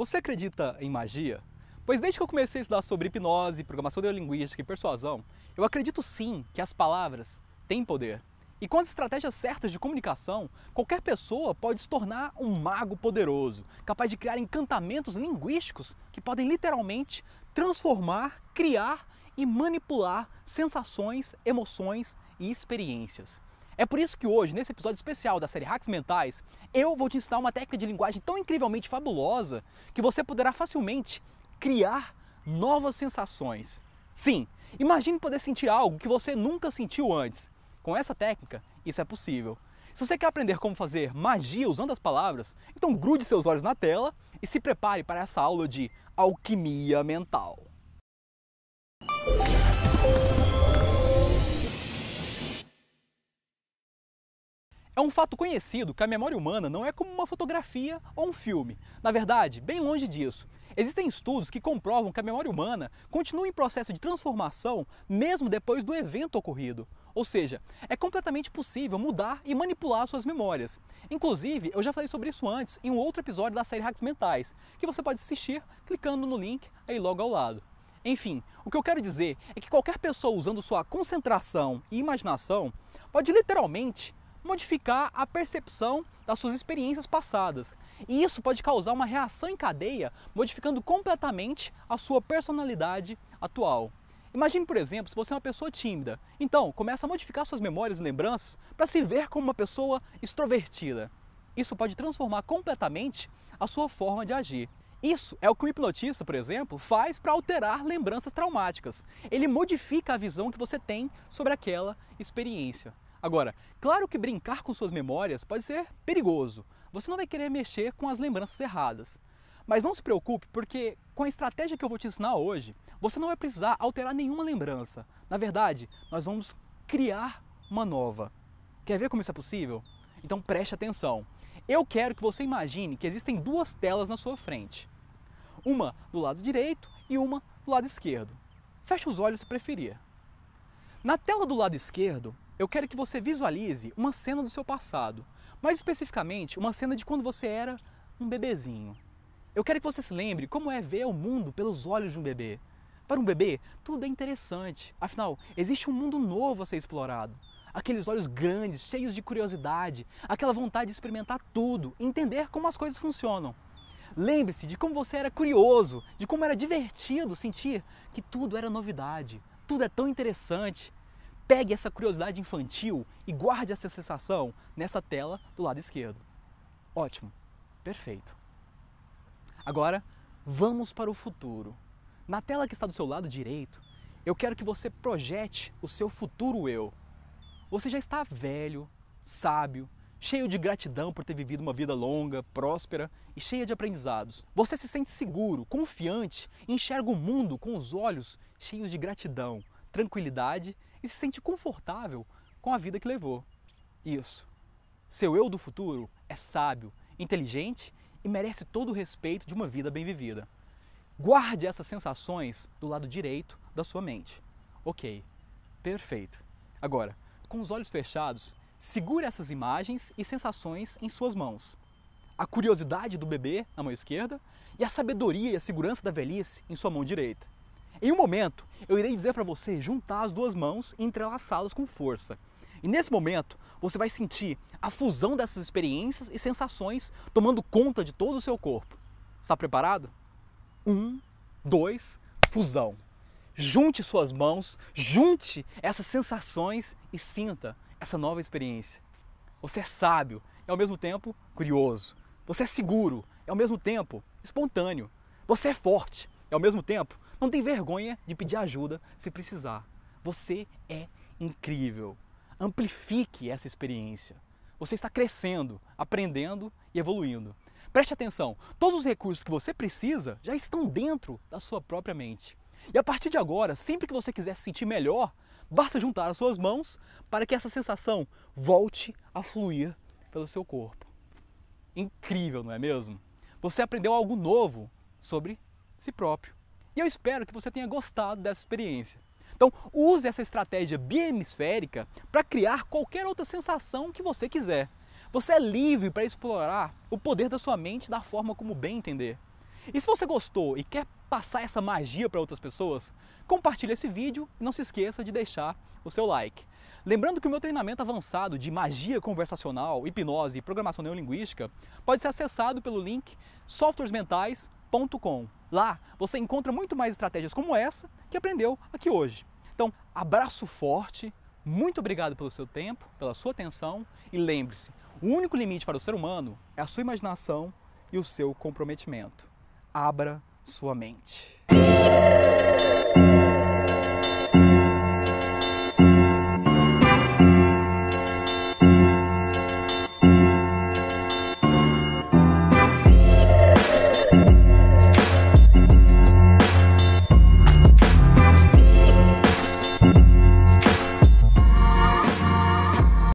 Você acredita em magia? Pois desde que eu comecei a estudar sobre hipnose, programação neurolinguística e persuasão, eu acredito sim que as palavras têm poder. E com as estratégias certas de comunicação, qualquer pessoa pode se tornar um mago poderoso, capaz de criar encantamentos linguísticos que podem literalmente transformar, criar e manipular sensações, emoções e experiências. É por isso que hoje, nesse episódio especial da série Hacks Mentais, eu vou te ensinar uma técnica de linguagem tão incrivelmente fabulosa que você poderá facilmente criar novas sensações. Sim, imagine poder sentir algo que você nunca sentiu antes. Com essa técnica, isso é possível. Se você quer aprender como fazer magia usando as palavras, então grude seus olhos na tela e se prepare para essa aula de alquimia mental. É um fato conhecido que a memória humana não é como uma fotografia ou um filme. Na verdade, bem longe disso. Existem estudos que comprovam que a memória humana continua em processo de transformação mesmo depois do evento ocorrido. Ou seja, é completamente possível mudar e manipular suas memórias. Inclusive, eu já falei sobre isso antes em um outro episódio da série Hacks Mentais, que você pode assistir clicando no link aí logo ao lado. Enfim, o que eu quero dizer é que qualquer pessoa usando sua concentração e imaginação pode literalmente modificar a percepção das suas experiências passadas. E isso pode causar uma reação em cadeia, modificando completamente a sua personalidade atual. Imagine, por exemplo, se você é uma pessoa tímida. Então, começa a modificar suas memórias e lembranças para se ver como uma pessoa extrovertida. Isso pode transformar completamente a sua forma de agir. Isso é o que o hipnotista, por exemplo, faz para alterar lembranças traumáticas. Ele modifica a visão que você tem sobre aquela experiência. Agora, claro que brincar com suas memórias pode ser perigoso. Você não vai querer mexer com as lembranças erradas. Mas não se preocupe, porque com a estratégia que eu vou te ensinar hoje, você não vai precisar alterar nenhuma lembrança. Na verdade, nós vamos criar uma nova. Quer ver como isso é possível? Então preste atenção. Eu quero que você imagine que existem duas telas na sua frente. Uma do lado direito e uma do lado esquerdo. Feche os olhos se preferir. Na tela do lado esquerdo, eu quero que você visualize uma cena do seu passado, mais especificamente uma cena de quando você era um bebezinho. Eu quero que você se lembre como é ver o mundo pelos olhos de um bebê. Para um bebê, tudo é interessante, afinal, existe um mundo novo a ser explorado. Aqueles olhos grandes, cheios de curiosidade, aquela vontade de experimentar tudo, entender como as coisas funcionam. Lembre-se de como você era curioso, de como era divertido sentir que tudo era novidade, tudo é tão interessante, Pegue essa curiosidade infantil e guarde essa sensação nessa tela do lado esquerdo. Ótimo, perfeito. Agora, vamos para o futuro. Na tela que está do seu lado direito, eu quero que você projete o seu futuro eu. Você já está velho, sábio, cheio de gratidão por ter vivido uma vida longa, próspera e cheia de aprendizados. Você se sente seguro, confiante e enxerga o mundo com os olhos cheios de gratidão, tranquilidade e se sente confortável com a vida que levou. Isso. Seu eu do futuro é sábio, inteligente e merece todo o respeito de uma vida bem vivida. Guarde essas sensações do lado direito da sua mente. Ok, perfeito. Agora, com os olhos fechados, segure essas imagens e sensações em suas mãos. A curiosidade do bebê na mão esquerda e a sabedoria e a segurança da velhice em sua mão direita. Em um momento, eu irei dizer para você juntar as duas mãos e entrelaçá-las com força. E nesse momento, você vai sentir a fusão dessas experiências e sensações tomando conta de todo o seu corpo. Está preparado? Um, dois, fusão. Junte suas mãos, junte essas sensações e sinta essa nova experiência. Você é sábio e ao mesmo tempo curioso. Você é seguro e ao mesmo tempo espontâneo. Você é forte e ao mesmo tempo não tem vergonha de pedir ajuda se precisar. Você é incrível. Amplifique essa experiência. Você está crescendo, aprendendo e evoluindo. Preste atenção, todos os recursos que você precisa já estão dentro da sua própria mente. E a partir de agora, sempre que você quiser se sentir melhor, basta juntar as suas mãos para que essa sensação volte a fluir pelo seu corpo. Incrível, não é mesmo? Você aprendeu algo novo sobre si próprio. E eu espero que você tenha gostado dessa experiência. Então, use essa estratégia biemisférica para criar qualquer outra sensação que você quiser. Você é livre para explorar o poder da sua mente da forma como bem entender. E se você gostou e quer passar essa magia para outras pessoas, compartilhe esse vídeo e não se esqueça de deixar o seu like. Lembrando que o meu treinamento avançado de magia conversacional, hipnose e programação neurolinguística pode ser acessado pelo link softwaresmentais.com Lá você encontra muito mais estratégias como essa que aprendeu aqui hoje. Então, abraço forte, muito obrigado pelo seu tempo, pela sua atenção e lembre-se, o único limite para o ser humano é a sua imaginação e o seu comprometimento. Abra sua mente.